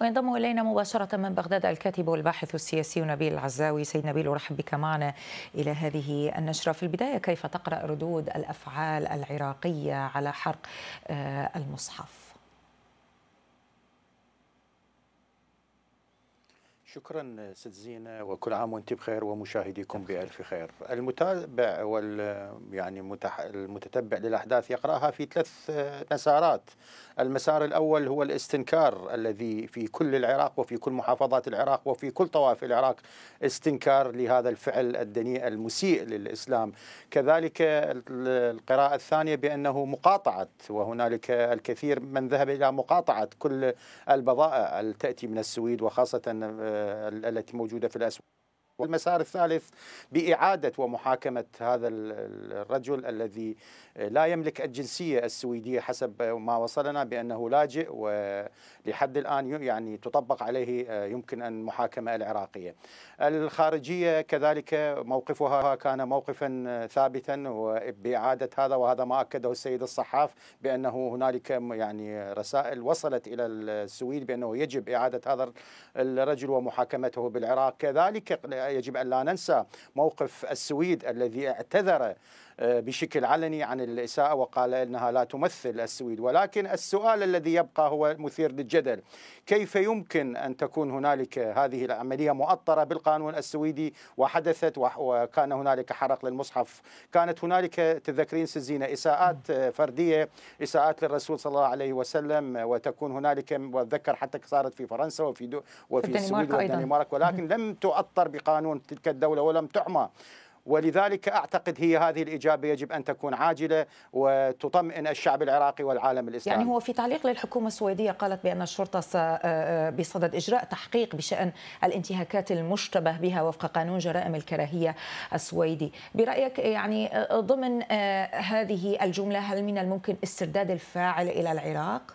وينضم الينا مباشره من بغداد الكاتب والباحث السياسي نبيل العزاوي سيد نبيل ارحب بك معنا الى هذه النشره في البدايه كيف تقرا ردود الافعال العراقيه على حرق آه، المصحف شكرا ست زينه وكل عام وانت بخير ومشاهديكم بالف خير. المتابع وال يعني متح... المتتبع للاحداث يقراها في ثلاث مسارات. المسار الاول هو الاستنكار الذي في كل العراق وفي كل محافظات العراق وفي كل طوائف العراق استنكار لهذا الفعل الدنيء المسيء للاسلام. كذلك القراءه الثانيه بانه مقاطعه وهنالك الكثير من ذهب الى مقاطعه كل البضائع التي تاتي من السويد وخاصه آه، التي موجوده في الاسواق والمسار الثالث بإعادة ومحاكمة هذا الرجل الذي لا يملك الجنسية السويدية حسب ما وصلنا بأنه لاجئ ولحد الآن يعني تطبق عليه آه، يمكن أن محاكمة العراقية الخارجية كذلك موقفها كان موقفا آه، ثابتا بإعادة هذا وهذا ما أكده السيد الصحاف بأنه هنالك يعني رسائل وصلت إلى السويد بأنه يجب إعادة هذا الرجل ومحاكمته بالعراق كذلك يجب أن لا ننسى موقف السويد الذي اعتذر آه، بشكل علني عن الإساءة وقال أنها لا تمثل السويد ولكن السؤال الذي يبقى هو مثير للجدل كيف يمكن أن تكون هنالك هذه العملية مؤطرة بالقانون السويدي وحدثت وكان هنالك حرق للمصحف كانت هنالك تذكرين سزينة إساءات فردية إساءات للرسول صلى الله عليه وسلم وتكون هنالك وأتذكر حتى صارت في فرنسا وفي وفي السويد والدنمارك ولكن لم تؤطر بقانون تلك الدولة ولم تعمى ولذلك اعتقد هي هذه الاجابه يجب ان تكون عاجله وتطمئن الشعب العراقي والعالم الاسلامي. يعني هو في تعليق للحكومه السويديه قالت بان الشرطه آه، آه، بصدد اجراء تحقيق بشان الانتهاكات المشتبه بها وفق قانون جرائم الكراهيه السويدي، برايك يعني آه، ضمن هذه الجمله هل من الممكن استرداد الفاعل الى العراق؟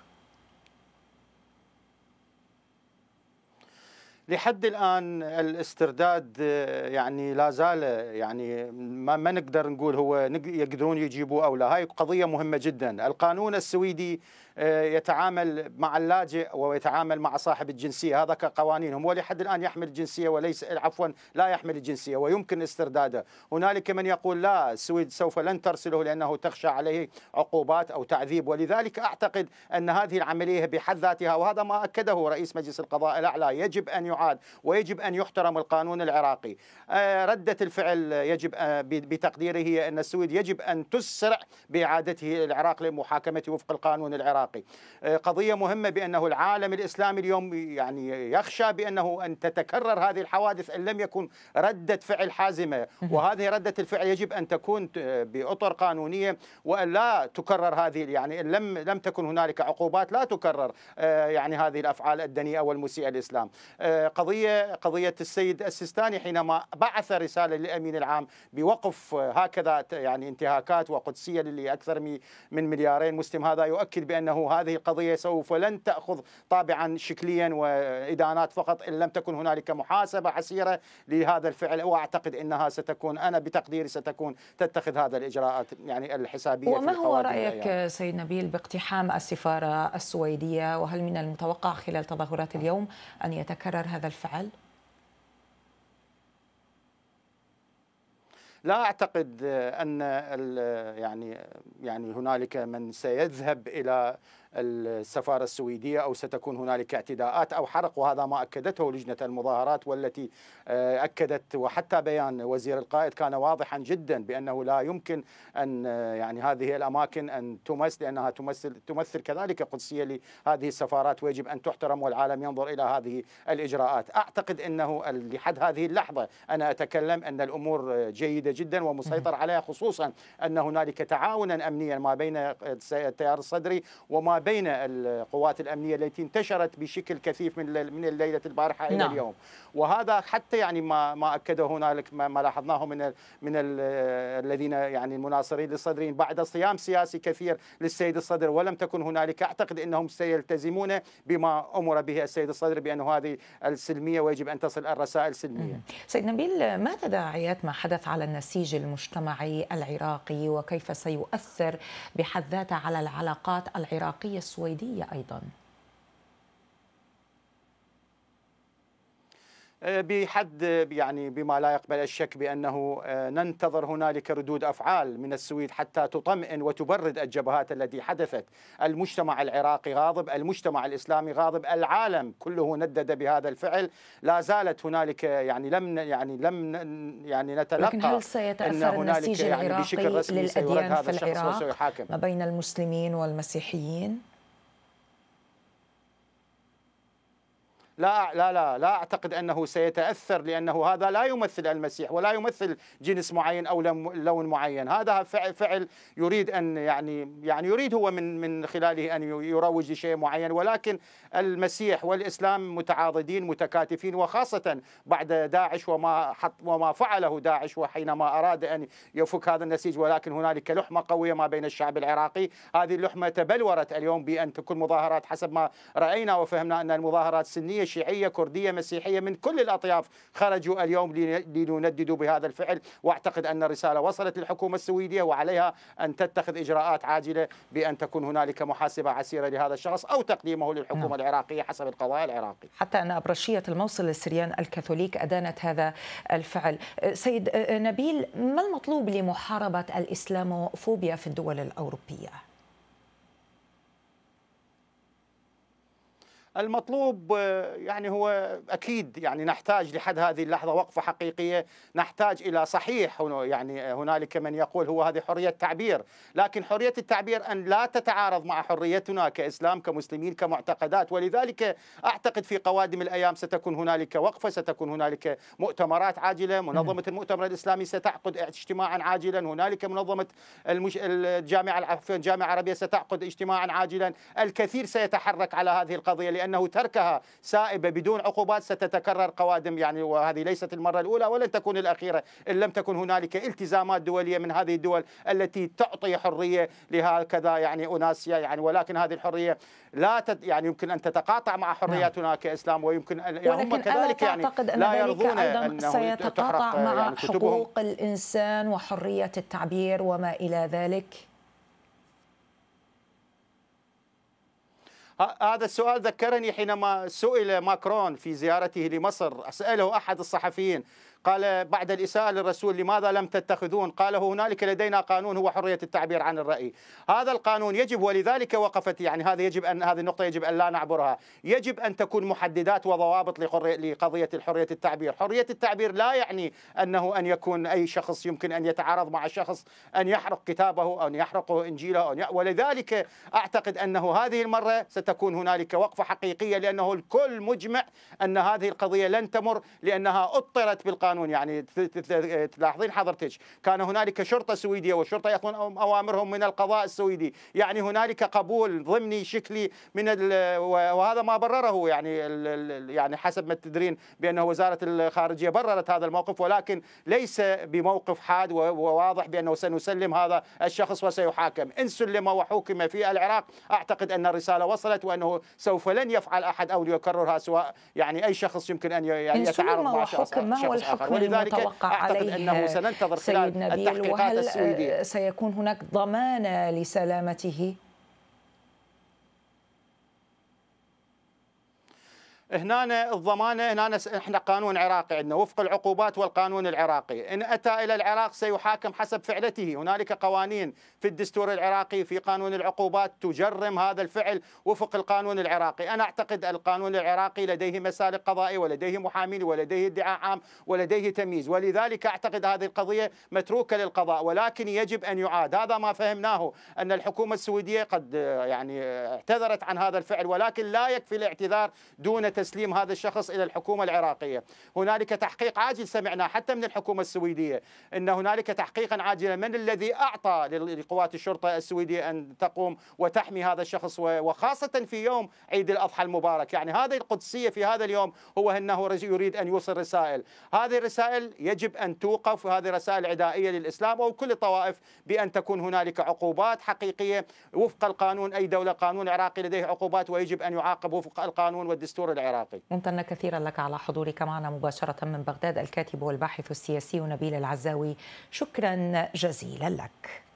لحد الان الاسترداد آه، يعني لا زال آه، يعني ما, ما نقدر نقول هو يقدرون يجيبوه او لا هاي قضيه مهمه جدا القانون السويدي يتعامل مع اللاجئ ويتعامل مع صاحب الجنسيه هذا كقوانينهم ولحد الان يحمل الجنسيه وليس عفوا لا يحمل الجنسيه ويمكن استرداده هنالك من يقول لا السويد سوف لن ترسله لانه تخشى عليه عقوبات او تعذيب ولذلك اعتقد ان هذه العمليه بحد ذاتها وهذا ما اكده رئيس مجلس القضاء الاعلى يجب ان يعاد ويجب ان يحترم القانون العراقي آه، رده الفعل يجب آه، بتقديره هي ان السويد يجب ان تسرع باعادته العراق لمحاكمته وفق القانون العراقي العراقي آه، قضية مهمة بأنه العالم الإسلامي اليوم يعني يخشى بأنه أن تتكرر هذه الحوادث إن لم يكن ردة فعل حازمة وهذه ردة الفعل يجب أن تكون بأطر قانونية وأن لا تكرر هذه يعني إن لم لم تكن هنالك عقوبات لا تكرر آه، يعني هذه الأفعال الدنيئة والمسيئة للإسلام آه، قضية قضية السيد السيستاني حينما بعث رسالة للأمين العام بوقف هكذا يعني انتهاكات وقدسية لأكثر من مليارين مسلم هذا يؤكد بأن أنه هذه القضية سوف لن تأخذ طابعا شكليا وإدانات فقط إن لم تكن هنالك محاسبة عسيره لهذا الفعل وأعتقد أنها ستكون أنا بتقديري ستكون تتخذ هذا الإجراءات يعني الحسابية وما هو رأيك يعني. سيد نبيل باقتحام السفارة السويدية وهل من المتوقع خلال تظاهرات اليوم أن يتكرر هذا الفعل؟ لا اعتقد ان يعني يعني هنالك من سيذهب الى السفاره السويديه او ستكون هنالك اعتداءات او حرق وهذا ما اكدته لجنه المظاهرات والتي آه، اكدت وحتى بيان وزير القائد كان واضحا جدا بانه لا يمكن ان آه، يعني هذه الاماكن ان تمس لانها تمثل تمثل كذلك قدسيه لهذه السفارات ويجب ان تحترم والعالم ينظر الى هذه الاجراءات، اعتقد انه لحد هذه اللحظه انا اتكلم ان الامور آه، جيده جدا ومسيطر عليها خصوصا ان هنالك تعاونا امنيا ما بين التيار الصدري وما ما بين القوات الامنيه التي انتشرت بشكل كثيف من من الليله البارحه الى نعم. اليوم وهذا حتى يعني ما ما اكده هنالك ما, ما لاحظناه من من الذين يعني المناصرين للصدرين بعد صيام سياسي كثير للسيد الصدر ولم تكن هنالك اعتقد انهم سيلتزمون بما امر به السيد الصدر بانه هذه السلميه ويجب ان تصل الرسائل سلميه. سيد نبيل ما تداعيات ما حدث على النسيج المجتمعي العراقي وكيف سيؤثر بحد ذاته على العلاقات العراقيه الشرقية السويدية أيضاً آه، بحد يعني بما لا يقبل الشك بانه آه، ننتظر هنالك ردود افعال من السويد حتى تطمئن وتبرد الجبهات التي حدثت، المجتمع العراقي غاضب، المجتمع الاسلامي غاضب، العالم كله ندد بهذا الفعل، لا زالت هنالك يعني لم يعني لم يعني نتلقى لكن هل سيتاثر النسيج يعني العراقي بشكل رسمي للاديان في العراق ما بين المسلمين والمسيحيين؟ لا لا لا لا اعتقد انه سيتاثر لانه هذا لا يمثل المسيح ولا يمثل جنس معين او لون معين، هذا فعل يريد ان يعني يعني يريد هو من من خلاله ان يروج لشيء معين ولكن المسيح والاسلام متعاضدين متكاتفين وخاصه بعد داعش وما حط وما فعله داعش وحينما اراد ان يفك هذا النسيج ولكن هنالك لحمه قويه ما بين الشعب العراقي، هذه اللحمه تبلورت اليوم بان تكون مظاهرات حسب ما راينا وفهمنا ان المظاهرات سنيه شيعية كردية مسيحية من كل الأطياف خرجوا اليوم لينددوا بهذا الفعل وأعتقد أن الرسالة وصلت للحكومة السويدية وعليها أن تتخذ إجراءات عاجلة بأن تكون هنالك محاسبة عسيرة لهذا الشخص أو تقديمه للحكومة نعم. العراقية حسب القضاء العراقي حتى أن أبرشية الموصل السريان الكاثوليك أدانت هذا الفعل سيد أه، أه، نبيل ما المطلوب لمحاربة الإسلاموفوبيا في الدول الأوروبية؟ المطلوب آه، يعني هو اكيد يعني نحتاج لحد هذه اللحظه وقفه حقيقيه، نحتاج الى صحيح يعني هنالك من يقول هو هذه حريه تعبير، لكن حريه التعبير ان لا تتعارض مع حريتنا كاسلام كمسلمين كمعتقدات، ولذلك اعتقد في قوادم الايام ستكون هنالك وقفه، ستكون هنالك مؤتمرات عاجله، نعم. منظمه المؤتمر الاسلامي ستعقد اجتماعا عاجلا، هنالك منظمه المش... الجامعه الجامعه العربيه ستعقد اجتماعا عاجلا، الكثير سيتحرك على هذه القضيه لأنه تركها سائبة بدون عقوبات ستتكرر قوادم يعني وهذه ليست المرة الأولى ولن تكون الأخيرة إن لم تكن هنالك التزامات دولية من هذه الدول التي تعطي حرية لهكذا يعني أناس يعني ولكن هذه الحرية لا تد يعني يمكن أن تتقاطع مع حريات نعم. هناك اسلام ويمكن يعني هم كذلك يعني أعتقد أن لا يرضون أيضا سيتقاطع مع يعني حقوق الإنسان وحرية التعبير وما إلى ذلك آه، هذا السؤال ذكرني حينما سئل ماكرون في زيارته لمصر سأله أحد الصحفيين قال بعد الإساءة للرسول لماذا لم تتخذون قال هنالك لدينا قانون هو حرية التعبير عن الرأي هذا القانون يجب ولذلك وقفت يعني هذا يجب أن هذه النقطة يجب أن لا نعبرها يجب أن تكون محددات وضوابط لقضية الحرية التعبير حرية التعبير لا يعني أنه أن يكون أي شخص يمكن أن يتعارض مع شخص أن يحرق كتابه أو أن يحرق إنجيله أو ولذلك أعتقد أنه هذه المرة ستكون هنالك وقفة حقيقية لأنه الكل مجمع أن هذه القضية لن تمر لأنها أطرت بالقانون القانون يعني تلاحظين حضرتك كان هنالك شرطه سويديه والشرطه ياخذون اوامرهم من القضاء السويدي يعني هنالك قبول ضمني شكلي من وهذا ما برره يعني يعني حسب ما تدرين بانه وزاره الخارجيه بررت هذا الموقف ولكن ليس بموقف حاد وواضح بانه سنسلم هذا الشخص وسيحاكم ان سلم وحوكم في العراق اعتقد ان الرساله وصلت وانه سوف لن يفعل احد او ليكررها سواء يعني اي شخص يمكن ان يعني مع شخص ما هو الحكم الآخر ولذلك أعتقد أنه سننتظر خلال التحقيقات السويدية سيكون هناك ضمانة لسلامته هنا الضمانه هنا احنا قانون عراقي عندنا وفق العقوبات والقانون العراقي، ان اتى الى العراق سيحاكم حسب فعلته، هنالك قوانين في الدستور العراقي في قانون العقوبات تجرم هذا الفعل وفق القانون العراقي، انا اعتقد القانون العراقي لديه مسالك قضائي ولديه محامين ولديه ادعاء عام ولديه تمييز، ولذلك اعتقد هذه القضيه متروكه للقضاء ولكن يجب ان يعاد، هذا ما فهمناه ان الحكومه السويديه قد يعني اعتذرت عن هذا الفعل ولكن لا يكفي الاعتذار دون تسليم هذا الشخص إلى الحكومة العراقية هنالك تحقيق عاجل سمعنا حتى من الحكومة السويدية أن هنالك تحقيقا عاجلا من الذي أعطى لقوات الشرطة السويدية أن تقوم وتحمي هذا الشخص وخاصة في يوم عيد الأضحى المبارك يعني هذه القدسية في هذا اليوم هو أنه يريد أن يوصل رسائل هذه الرسائل يجب أن توقف هذه رسائل عدائية للإسلام أو كل الطوائف بأن تكون هنالك عقوبات حقيقية وفق القانون أي دولة قانون عراقي لديه عقوبات ويجب أن يعاقب وفق القانون والدستور العراقي العراقي ممتنة كثيرا لك على حضورك معنا مباشرة من بغداد الكاتب والباحث السياسي نبيل العزاوي شكرا جزيلا لك